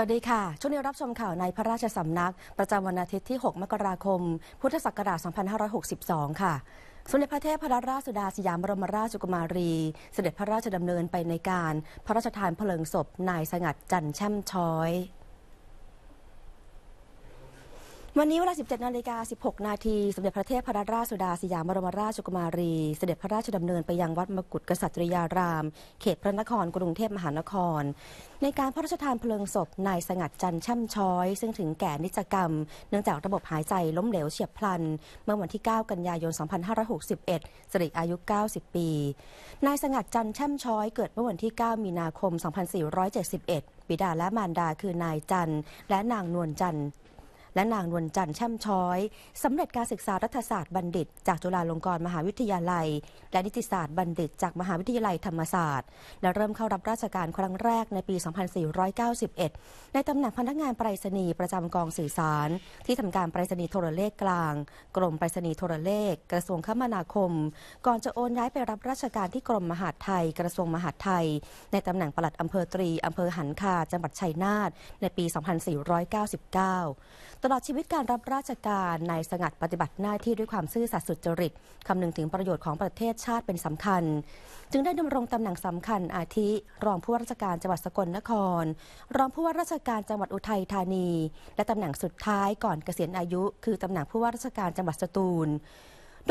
วัสดีค่ะ ช่วงนี้รับชมข่าวในพระราชสำนัก ประจำวันอาทิตย์ที่ 6 มกราคม พุทธศักราช 2562 ค่ะ สมเด็จพระเทพรัตนราชสุดาสยามบรมราชกุมารี เสด็จพระราชดำเนินไปในการ พระราชทานเพลิงศพนายสงัดจันแช่มช้อยวันนี้เวลา 17นาฬิกา 16 นาทีสมเด็จพระเทพรัตนราชสุดาสยามบรมราชกุมารี เสด็จพระราชดำเนินไปยังวัดมกุฎกษัตริยาราม เขตพระนครกรุงเทพมหานคร ในการพระราชทานเพลิงศพนายสงัดจันช่ำช้อย ซึ่งถึงแก่นิจกรรมเนื่องจากระบบหายใจล้มเหลวเฉียบพลัน เมื่อวันที่ 9 กันยายน 2561สิริอายุ 90 ปีนายสงัดจันช่ำช้อยเกิดเมื่อวันที่ 9 มีนาคม 2471 บิดาและมารดาคือนายจันและนางนวลจันและนางนวลจันทร์แช่มช้อยสำเร็จการศึกษารัฐศาสตร์บัณฑิต จากจุฬาลงกรณ์มหาวิทยาลัย และนิติศาสตร์บัณฑิต จากมหาวิทยาลัยธรรมศาสตร์ และเริ่มเข้ารับราชการครั้งแรกในปี 2491 ในตำแหน่งพนักงานไปรษณีย์ประจำกองสื่อสารที่ทำการไปรษณีย์โทรเลขกลาง กรมไปรษณีย์โทรเลข กระทรวงคมนาคมก่อนจะโอนย้ายไปรับราชการที่กรมมหาดไทย กระทรวงมหาดไทย ในตำแหน่งปลัดอำเภอตรีอำเภอหันคาจังหวัดชัยนาทในปี 2499ลอดชีวิตการรับราชการนายสงัดปฏิบัติหน้าที่ด้วยความซื่อสัตย์สุจริตคำนึงถึงประโยชน์ของประเทศชาติเป็นสำคัญ จึงได้ดำรงตำแหน่งสำคัญอาทิรองผู้ว่าราชการจังหวัดสกลนคร รองผู้ว่าราชการจังหวัดอุทัยธานี และตำแหน่งสุดท้ายก่อนเกษียณอายุ คือตำแหน่งผู้ว่าราชการจังหวัดสตูล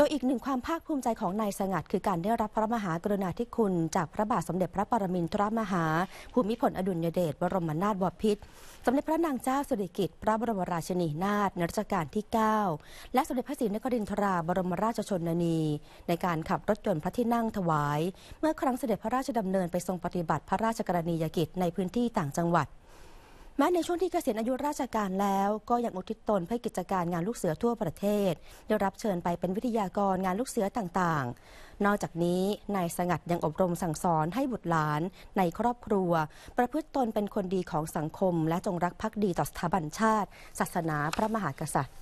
ดยอีกหนึ่งความภาคภูมิใจของนายสงัด คือการได้รับพระมหากรุณาธิคุณ จากพระบาทสมเด็จพระปรมินทรมหา ภูมิพลอดุลยเดชบรมนาถบพิตรสมเด็จพระนางเจ้าสุริกิติ์พระบรมราชินีนาถนรัชกาลที่ 9 และสมเด็จพระศรีนครินทราบรมราชชนนี ในการขับรถยนต์พระที่นั่งถวาย เมื่อครั้งเสด็จพระราชดำเนิน ไปทรงปฏิบัติพระราชกรณียกิจในพื้นที่ต่างจังหวัดแม้ในช่วงที่เกษียณอายุราชการแล้ว ก็ยังอุทิศตนเพื่อกิจการงานลูกเสือทั่วประเทศ ได้รับเชิญไปเป็นวิทยากรงานลูกเสือต่างๆ นอกจากนี้นายสงัดยังอบรมสั่งสอนให้บุตรหลาน ในครอบครัว ประพฤติตนเป็นคนดีของสังคมและจงรักภักดีต่อสถาบันชาติ ศาสนาพระมหากษัตริย์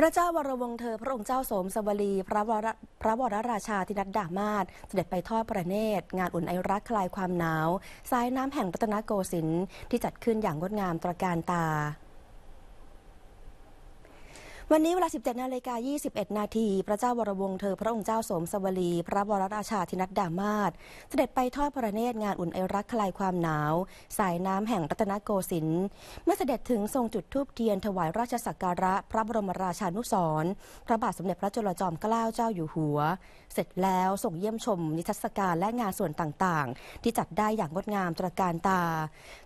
พระเจ้าวรวงเธอพระองค์เจ้าสมสวลี พระวรพระวรราชาทินัดดามาศเสด็จไปทอดประเนตร งานอุ่นไอรักคลายความหนาวสายน้ำแห่งรัตนโกสินทร์ที่จัดขึ้นอย่างงดงามตระการตาวันนี้เวลา 17นาฬิกา21 นาที พระเจ้า วรวงเธอพระองค์เจ้าสมสวลี พระวรราชาธินัดดามาศเสด็จไปทอดพระเนตรงานอุ่นไอรักคลายความหนาว สายน้ำแห่งรัตนโกสินทร์เมื่อเสด็จถึงทรงจุดธูปเทียนถวายราชสักการะ พระบรมราชา นุสรพระบาทสมเด็จพระจุลจอมเกล้าเจ้าอยู่หัว เสร็จแล้วส่งเยี่ยมชม นิทรรศการและงานส่วนต่าง ๆ ที่จัดได้อย่างงดงามตระการตา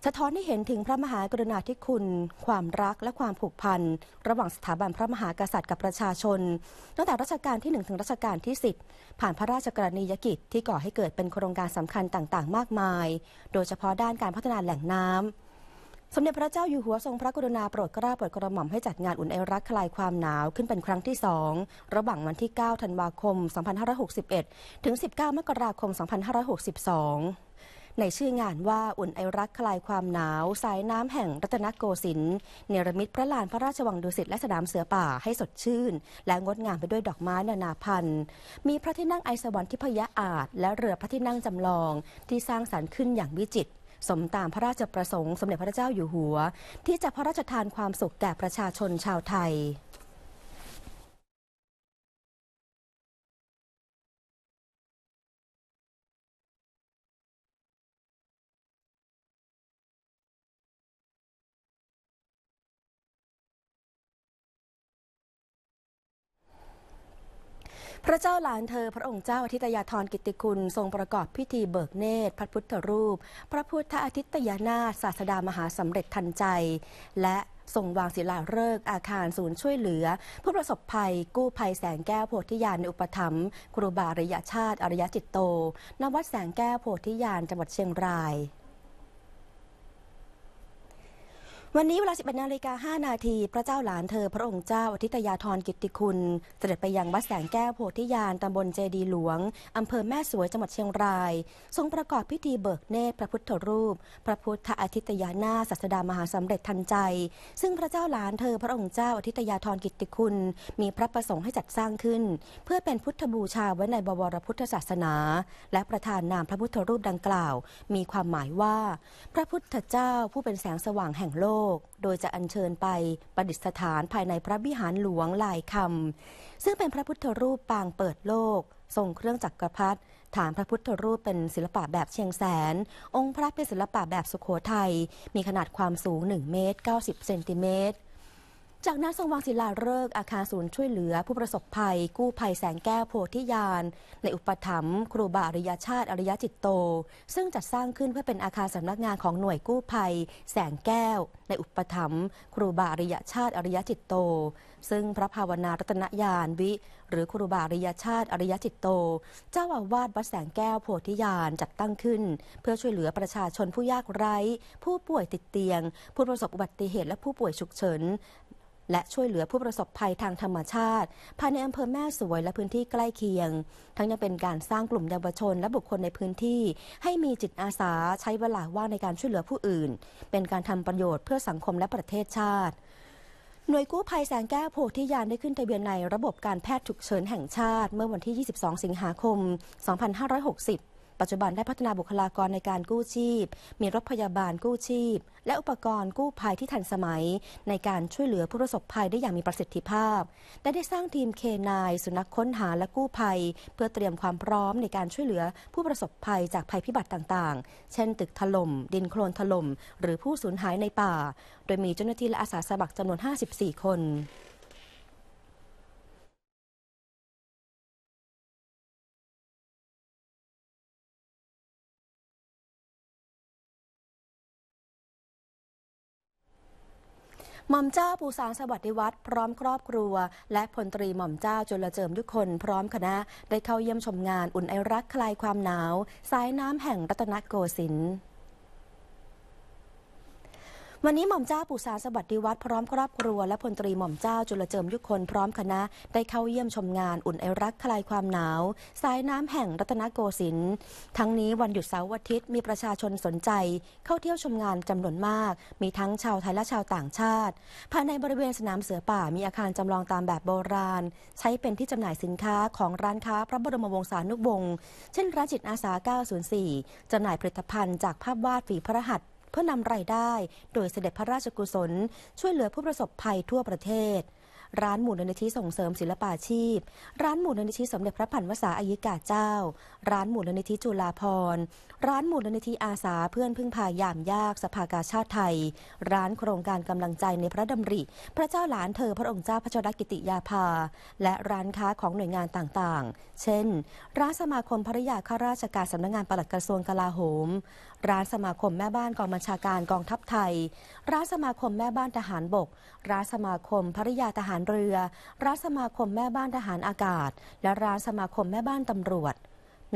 สะท้อนให้เห็นถึงพระมหากรุณาธิคุณ ความรักและความผูกพันระหว่างสถาบันพระมหากษัตริย์กับประชาชน ตั้งแต่รัชกาลที่ 1 ถึงรัชกาลที่ 10 ผ่านพระราชกรณียกิจที่ก่อให้เกิดเป็นโครงการสำคัญต่าง ๆ มากมาย โดยเฉพาะด้านการพัฒนาแหล่งน้ำสมเด็จพระเจ้าอยู่หัวทรงพระกรุณาโปรดเกล้าโปรดกระหม่อมให้จัดงานอุ่นไอรักคลายความหนาวขึ้นเป็นครั้งที่สองระหว่างวันที่ 9 ธันวาคม 2561 ถึง19มกราคม 2562ในชื่องานว่าอุ่นไอรักคลายความหนาว สายน้ำแห่งรัตนโกสินทร์เนรมิตพระลานพระราชวังดุสิตและสนามเสือป่าให้สดชื่น และงดงามไปด้วยดอกไม้นานาพันธุ์ มีพระที่นั่งไอสวรรค์ทิพยะอาจและเรือพระที่นั่งจำลอง ที่สร้างสรรค์ขึ้นอย่างวิจิตรสมตามพระราชประสงค์สมเด็จพระเจ้าอยู่หัว ที่จะพระราชทานความสุขแก่ประชาชนชาวไทยเจ้าหลานเธอพระองค์เจ้าอธิตยาธรกิติคุณ ทรงประกอบพิธีเบิกเนตรพระพุทธรูป พระพุทธอาทิตยานาศาสดามหาสำเร็จทันใจ และทรงวางศิลาฤกษ์อาคารศูนย์ช่วยเหลือ ผู้ประสบภัยกู้ภัยแสงแก้วโพธิญาณในอุปถัมภ์ครูบาอริยชาติอริยจิตโตณวัดแสงแก้วโพธิญาณจังหวัดเชียงรายวันนี้เวลา11นาฬิกา5นาทีพระเจ้าหลานเธอ พระองค์เจ้าอธิตยาธรกิติคุณ เสด็จไปยังวัดแสงแก้วโพธิยานตำบลเจดีหลวง อำเภอแม่สวยจังหวัดเชียงราย ทรงประกอบพิธีเบิกเนตรพระพุทธรูป พระพุทธอธิตยานาศาสดามหาสำเร็จทันใจ ซึ่งพระเจ้าหลานเธอพระองค์เจ้าอธิตยาธรกิติคุณ มีพระประสงค์ให้จัดสร้างขึ้น เพื่อเป็นพุทธบูชาไว้ในบวรพุทธศาสนา และประธานนามพระพุทธรูปดังกล่าว มีความหมายว่า พระพุทธเจ้าผู้เป็นแสงสว่างแห่งโลกกโดยจะอัญเชิญไปประดิษฐานภายในพระวิหารหลวงลายคำซึ่งเป็นพระพุทธรูปปางเปิดโลก ทรงเครื่องจักกรพรรดิฐานพระพุทธรูปเป็นศิลปะแบบเชียงแสน องค์พระเป็นศิลปะแบบสุขโขทยัยมีขนาดความสูง 1 เมตร 90 เซนติเมตรจากนั้นทรงวางศิลาฤกษ์อาคารศูนย์ช่วยเหลือ ผู้ประสบภัย กู้ภัยแสงแก้วโพธิญาณในอุปถัมภ์ครูบาอริยชาติอริยจิตโต ซึ่งจัดสร้างขึ้นเพื่อเป็นอาคารสำนักงานของหน่วยกู้ภัย แสงแก้ว ในอุปถัมภ์ครูบาอริยชาติอริยจิตโต ซึ่งพระภาวนารัตนญาณวิ หรือครูบาอริยชาติอริยจิตโต เจ้าอาวาสวัดแสงแก้วโพธิญาณจัดตั้งขึ้น เพื่อช่วยเหลือประชาชนผู้ยากไร้ ผู้ป่วยติดเตียง ผู้ประสบอุบัติเหตุและผู้ป่วยฉุกเฉินและช่วยเหลือผู้ประสบภัยทางธรรมชาติภายในอำเภอแม่สวยและพื้นที่ใกล้เคียง ทั้งยังเป็นการสร้างกลุ่มเยาวชนและบุคคลในพื้นที่ให้มีจิตอาสาใช้เวลาว่างในการช่วยเหลือผู้อื่น เป็นการทำประโยชน์เพื่อสังคมและประเทศชาติ หน่วยกู้ภัยแสงแก้วโพธิยานได้ขึ้นทะเบียนในระบบการแพทย์ฉุกเฉินแห่งชาติ เมื่อวันที่ 22 สิงหาคม 2560ปัจจุบันได้พัฒนาบุคลากรในการกู้ชีพ มีรถพยาบาลกู้ชีพ และอุปกรณ์กู้ภัยที่ทันสมัย ในการช่วยเหลือผู้ประสบภัยได้อย่างมีประสิทธิภาพและได้สร้างทีมเคนายสุนัขค้นหาและกู้ภัย เพื่อเตรียมความพร้อมในการช่วยเหลือผู้ประสบภัยจากภัยพิบัติต่าง ๆ เช่น ตึกถล่ม ดินโคลนถล่มหรือผู้สูญหายในป่า โดยมีเจ้าหน้าที่และอาสาสมัครจำนวน54 คนหม่อมเจ้าปูสารสวัสดิวัตรพร้อมครอบครัว และพลตรีหม่อมเจ้าจุลเจิมทุกคน พร้อมคณะได้เข้าเยี่ยมชมงานอุ่นไอรักคลายความหนาว สายน้ำแห่งรัตนโกสินทร์วันนี้หม่อมเจ้าปุษาสวัสดิวัฒน์พร้อมครอบครัวและพลตรีหม่อมเจ้าจุลเจิมยุคนพร้อมคณะ ได้เข้าเยี่ยมชมงานอุ่นไอรักคลายความหนาวสายน้ำแห่งรัตนโกสินทร์ทั้งนี้วันหยุดเสาร์อาทิตย์มีประชาชนสนใจ เข้าเที่ยวชมงานจำนวนมากมีทั้งชาวไทยและชาวต่างชาติภายในบริเวณสนามเสือป่ามีอาคารจำลองตามแบบโบราณ ใช้เป็นที่จำหน่ายสินค้าของร้านค้าพระบรมวงศานุวงศ์เช่นร้านจิตอาสา 904จำหน่ายผลิตภัณฑ์จากภาพวาดฝีพระหัตเพื่อนำรายได้โดยเสด็จพระราชกุศล ช่วยเหลือผู้ประสบภัยทั่วประเทศร้านหมู่นนิธิส่งเสริมศิลปาชีพ ร้านหมู่นนิธิสมเด็จพระพันวษาอายิกาเจ้า ร้านหมู่นนิธิจุฬาพรร้านหมู่นนิธิอาสาเพื่อนพึ่งพายามยากสภากาชาติไทย ร้านโครงการกำลังใจในพระดำริ พระเจ้าหลานเธอพระองค์เจ้าพระชรกิติยาภา และร้านค้าของหน่วยงานต่างๆ เช่น ร้านสมาคมภริยาข้าราชการสำนักงงานปลัดกระทรวงกลาโหม ร้านสมาคมแม่บ้านกองบัญชาการกองทัพไทย ร้านสมาคมแม่บ้านทหารบก ร้านสมาคมภริยาทหารารเรือรัฐสมาคมแม่บ้านทหารอากาศ และรัฐสมาคมแม่บ้านตำรวจ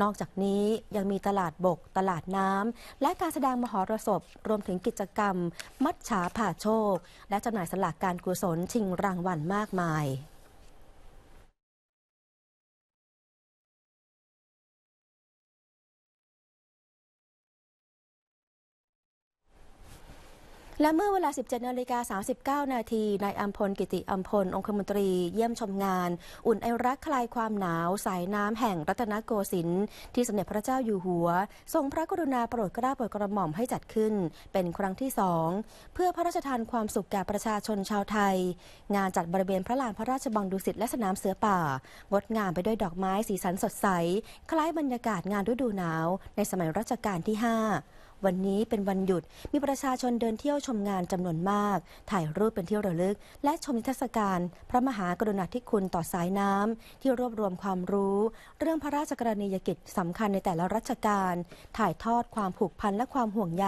นอกจากนี้ยังมีตลาดบกตลาดน้ำและการแสดงมหรสพรวมถึงกิจกรรม มัดฉาผ่าโชค และจำหน่ายสลากการกุศลชิงรางวัลมากมายและเมื่อเวลา 17นาฬิกา39 นาทีนายอัมพลกิติอัมพลองคมนตรีเยี่ยมชมงาน อุ่นไอรักคลายความหนาวสายน้ำแห่งรัตนโกสินทร์ที่สมเด็จพระเจ้าอยู่หัว ทรงพระกรุณาโปรดเกล้าโปรดกระหม่อมให้จัดขึ้น เป็นครั้งที่สองเพื่อพระราชทานความสุขแก่ประชาชนชาวไทย งานจัดบริเวณพระลานพระราชบังดุสิตและสนามเสือป่างดงามไปด้วยดอกไม้สีสันสดใสคล้ายบรรยากาศงานฤดูหนาวในสมัยรัชกาลที่5วันนี้เป็นวันหยุดมีประชาชนเดินเที่ยวชมงานจำนวนมาก ถ่ายรูปเป็นที่ระลึก และชมนิทรรศการ พระมหากรุณาธิคุณต่อสายน้ำที่รวบรวมความรู้ เรื่องพระราชกรณียกิจสำคัญในแต่ละรัชกาลถ่ายทอดความผูกพันและความห่วงใย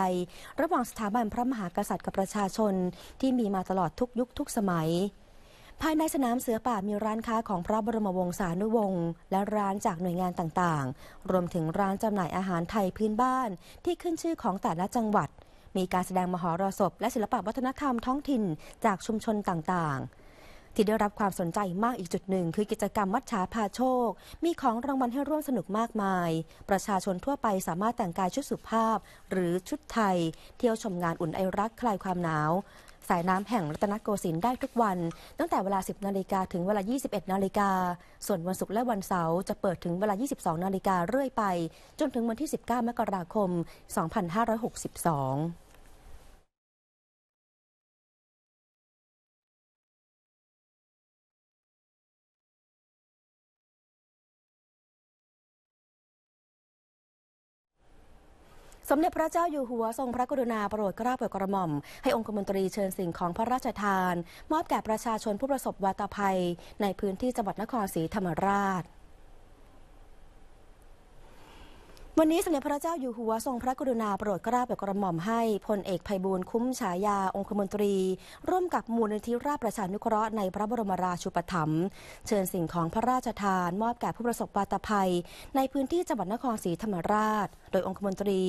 ระหว่างสถาบันพระมหากษัตริย์กับประชาชนที่มีมาตลอดทุกยุคทุกสมัยภายในสนามเสือป่ามีร้านค้าของพระบรมวงศานุวงศ์และร้านจากหน่วยงานต่างๆ รวมถึงร้านจำหน่ายอาหารไทยพื้นบ้าน ที่ขึ้นชื่อของแต่ละจังหวัด มีการแสดงมหรสพ และศิลปวัฒนธรรมท้องถิ่นจากชุมชนต่าง ๆ ที่ได้รับความสนใจมากอีกจุดหนึ่งคือกิจกรรมมัดฉาพาโชค มีของรางวัลให้ร่วมสนุกมากมาย ประชาชนทั่วไปสามารถแต่งกายชุดสุภาพ หรือชุดไทย เที่ยวชมงานอุ่นไอรักคลายความหนาวสายน้ำแห่งรัตนโกสินทร์ได้ทุกวัน ตั้งแต่เวลา 10 นาฬิกาถึงเวลา 21 นาฬิกา ส่วนวันศุกร์และวันเสาร์จะเปิดถึงเวลา 22 นาฬิกาเรื่อยไป จนถึงวันที่ 19 มกราคม 2562สมเด็จพระเจ้าอยู่หัวทรงพระกรุณาโปรดกล้าโปรดกระหม่อม ให้องคมนตรีเชิญสิ่งของพระราชทาน มอบแก่ประชาชนผู้ประสบวาตภัย ในพื้นที่จังหวัดนครศรีธรรมราชวันนี้สมเด็จพระเจ้าอยู่หัวทรงพระกรุณาโปรดเกล้าโปรดกระหม่อมให้พลเอกไยบูลคุ้มฉายาองคมนตรี ร่วมกับมูลนิธิราชประชานุเคราะห์ในพระบรมราชูปถัมภ์เชิญสิ่งของพระราชทานมอบแก่ผู้ประสบปาตภัย ในพื้นที่จังหวัดนครศรีธรรมราช โดยองคมนตรี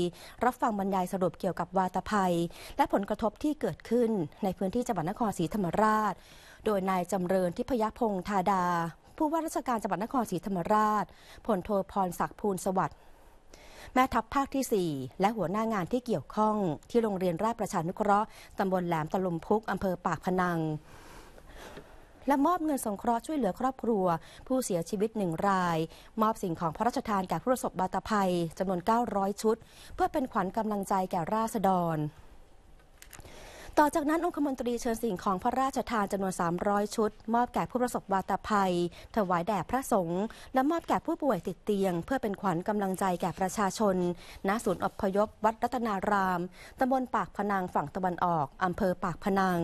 รับฟังบรรยายสรุปเกี่ยวกับวาตภัย และผลกระทบที่เกิดขึ้นในพื้นที่จังหวัดนครศรีธรรมราช โดยนายจำเริญทิพยพงษ์ธาดา ผู้ว่าราชการจังหวัดนครศรีธรรมราชพลโทพรศักดิ์ภูลสวัสดิ์แม่ทัพภาคที่ 4 และหัวหน้างานที่เกี่ยวข้องที่โรงเรียนราชประชานุเคราะห์ตำบลแหลมตะลุมพุก อำเภอปากพนัง และมอบเงินสงเคราะห์ช่วยเหลือครอบครัว ผู้เสียชีวิตหนึ่งราย มอบสิ่งของพระราชทานแก่ผู้ประสบบาตภัยจำนวน 900 ชุด เพื่อเป็นขวัญกำลังใจแก่ราษฎรต่อจากนั้นองคมนตรีเชิญสิ่งของพระราชทานจำนวน 300 ชุด มอบแก่ผู้ประสบวาตภัย ถวายแด่พระสงฆ์และมอบแก่ผู้ป่วยติดเตียง เพื่อเป็นขวัญกำลังใจแก่ประชาชนณศูนย์อพยพวัดรัตนารามตำบลปากพนัง ฝั่งตะวันออกอำเภอปากพนัง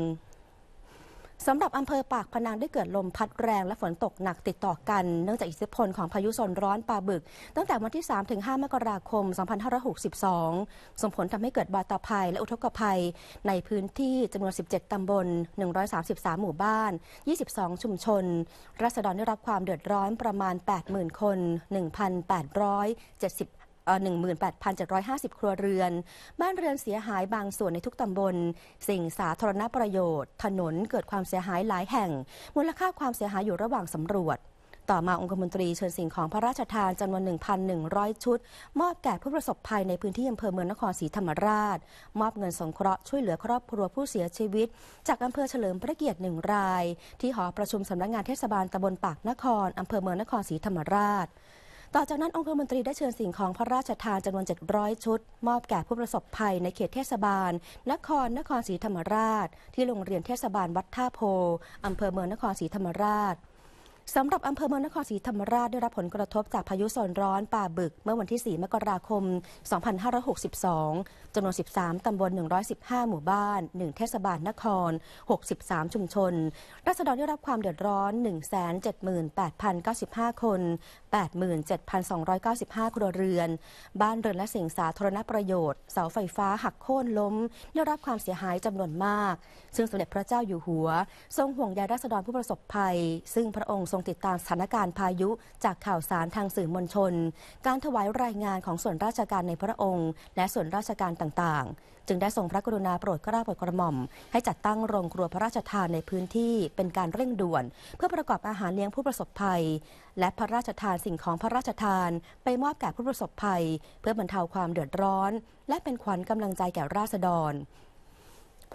สำหรับอำเภอปากพนังได้เกิดลมพัดแรงและฝนตกหนักติดต่อกันเนื่องจากอิทธิพลของพายุโซนร้อนปลาบึก ตั้งแต่วันที่ 3-5มกราคม 2562 ส่งผลทำให้เกิดบาตาภัย และอุทกภัยในพื้นที่จำนวน 17 ตำบล 133 หมู่บ้าน 22 ชุมชน รัศดรได้รับความเดือดร้อนประมาณ 80,000 คน 1,875 18,750 ครัวเรือน บ้านเรือนเสียหายบางส่วนในทุกตำบล สิ่งสาธารณประโยชน์ ถนนเกิดความเสียหายหลายแห่ง มูลค่าความเสียหายอยู่ระหว่างสำรวจ ต่อมาองคมนตรีเชิญสิ่งของพระราชทานจำนวน 1,100 ชุด มอบแก่ผู้ประสบภัยในพื้นที่อำเภอเมืองนครศรีธรรมราช มอบเงินสงเคราะห์ช่วยเหลือครอบครัวผู้เสียชีวิต จากอำเภอเฉลิมพระเกียรติหนึ่งราย ที่หอประชุมสำนักงงานเทศบาลตำบลปากนคร อำเภอเมืองนครศรีธรรมราชต่อจากนั้นองค์คมนตรีได้เชิญสิ่งของพระราชทานจำนวน 700 ชุด มอบแก่ผู้ประสบภัยในเขตเทศบาล นครนครศรีธรรมราช ที่โรงเรียนเทศบาลวัดท่าโพ อำเภอเมืองนครศรีธรรมราชสำหรับอำเภอเมืองนครศรีธรรมราชได้รับผลกระทบจากพายุโซนร้อนป่าบึก เมื่อวันที่ 4มกราคม 2562 จำนวน 13 ตำบล115 หมู่บ้าน 1 เทศบาลนคร 63 ชุมชนรัศดรได้รับความเดือดร้อน 178,095 คน 87,295ครัวเรือน บ้านเรือนและสิ่งสาธารณประโยชน์ เสาไฟฟ้าหักโค่นล้มได้รับความเสียหายจำนวนมาก ซึ่งสมเด็จพระเจ้าอยู่หัว ทรงห่วงใยรัศดรผู้ประสบภัย ซึ่งพระองค์ทรงติดตามสถานการณ์พายุจากข่าวสารทางสื่อมวลชน การถวายรายงานของส่วนราชการในพระองค์ และส่วนราชการต่างๆ จึงได้ทรงพระกรุณาโปรดเกล้าโปรดกระหม่อมให้จัดตั้งโรงครัวพระราชทานในพื้นที่เป็นการเร่งด่วน เพื่อประกอบอาหารเลี้ยงผู้ประสบภัย และพระราชทานสิ่งของพระราชทานไปมอบแก่ผู้ประสบภัย เพื่อบรรเทาความเดือดร้อน และเป็นขวัญกำลังใจแก่ราษฎร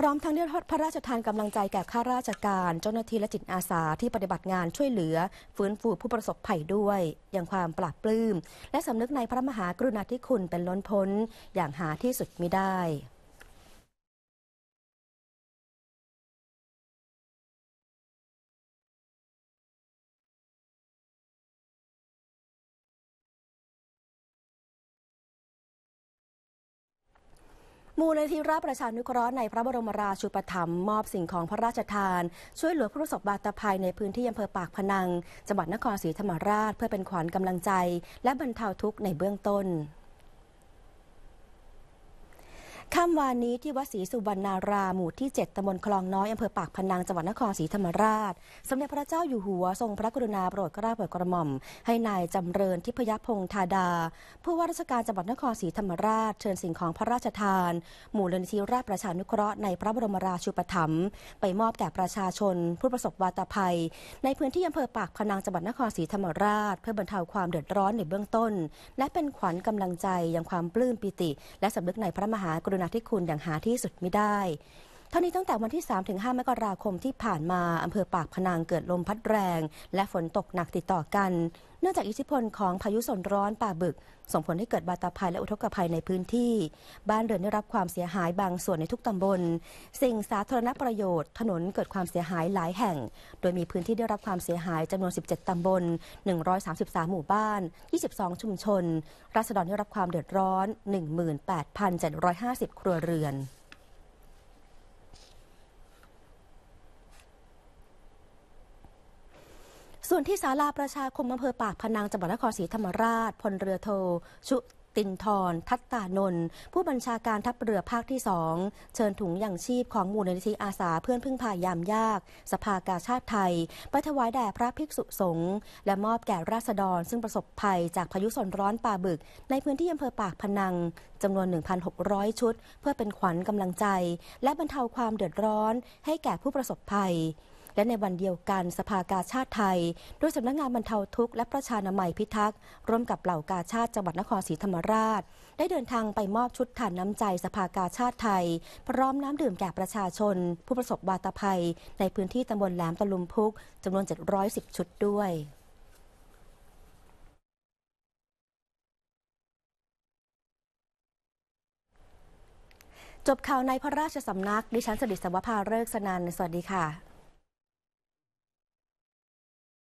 พร้อมทั้งได้พระราชทานกำลังใจแก่ข้าราชการ เจ้าหน้าที่และจิตอาสาที่ปฏิบัติงานช่วยเหลือฟื้นฟูผู้ประสบภัยด้วย อย่างความปราบปลื้มและสำนึกในพระมหากรุณาธิคุณเป็นล้นพ้นอย่างหาที่สุดมิได้มูลนิธิราประชานุเคราะห์ในพระบรมราชูปถัมภ์มอบสิ่งของพระราชทานช่วยเหลือผู้ประสบบาตภัยในพื้นที่อำเภอปากพนังจังหวัดนครศรีธรรมราชเพื่อเป็นขวัญกำลังใจและบรรเทาทุกข์ในเบื้องต้นค่ำวานนี้ที่วัดศรีสุวรรณารามหมู่ที่ 7ตำบลคลองน้อยอำเภอปากพนังจังหวัดนครศรีธรรมราชสมเด็จพระเจ้าอยู่หัวทรงพระกรุณาโปรดเกล้าโปรดกระหม่อม ให้นายจำเริญทิพยพงษ์ธาดา ผู้ว่าราชการจังหวัดนครศรีธรรมราช เชิญสิ่งของพระราชทาน หมู่เลนทีราชประชานุเคราะห์ในพระบรมราชูปถัมภ์ไปมอบแก่ประชาชน ผู้ประสบวาตภัย ในพื้นที่อำเภอปากพนังจังหวัดนครศรีธรรมราชเพื่อบรรเทาความเดือดร้อนในเบื้องต้น และเป็นขวัญกำลังใจยังความปลื้มปิติ และสำนึกในพระมหากรุณาธิคุณอย่างหาที่สุดไม่ได้ท่านี้ตั้งแต่วันที่3-5มกราคมที่ผ่านมา อำเภอปากพนังเกิดลมพัดแรง และฝนตกหนักติดต่อกันเนื่องจากอิทธิพลของพายุโซนร้อนป่าบึกส่งผลให้เกิดบาตาภัยและอุทกภัยในพื้นที่ บ้านเรือนได้รับความเสียหายบางส่วนในทุกตำบล สิ่งสาธารณประโยชน์ถนนเกิดความเสียหายหลายแห่ง โดยมีพื้นที่ได้รับความเสียหายจำนวน 17 ตำบล 133 หมู่บ้าน 22 ชุมชน ราษฎรได้รับความเดือดร้อน 18,750 ครัวเรือนส่วนที่ศาลาประชาคมอำเภอปากพนังจังหวัดนครศรีธรรมราช พลเรือโท ชุตินทรทัตตานนท์ผู้บัญชาการทัพเรือภาคที่สอง เชิญถุงอย่างชีพของมูลนิธิอาสาเพื่อนพึ่งพายามยาก สภากาชาติไทยไปถวายแด่พระภิกษุสงฆ์และมอบแก่ราษฎรซึ่งประสบภัย จากพายุโซนร้อนป่าบึกในพื้นที่อำเภอปากพนังจำนวน 1,600 ชุด เพื่อเป็นขวัญกำลังใจ และบรรเทาความเดือดร้อนให้แก่ผู้ประสบภัยและในวันเดียวกัน สภากาชาติไทยด้วยสำนักงงานบรรเทาทุกข์ และประชานามัยพิทักษ์ ร่วมกับเหล่ากาชาติจังหวัดนครศรีธรรมราช ได้เดินทางไปมอบชุดถ่านน้ำใจสภากาชาติไทย พร้อมน้ำดื่มแก่ประชาชน ผู้ประสบวาตภัย ในพื้นที่ตำบลแหลมตะลุมพุกจำนวน 710 ชุดด้วย จบข่าวในพระราชสำนักดิฉันสดิษฐ์สวภาเริกสนันสวัสดีค่ะ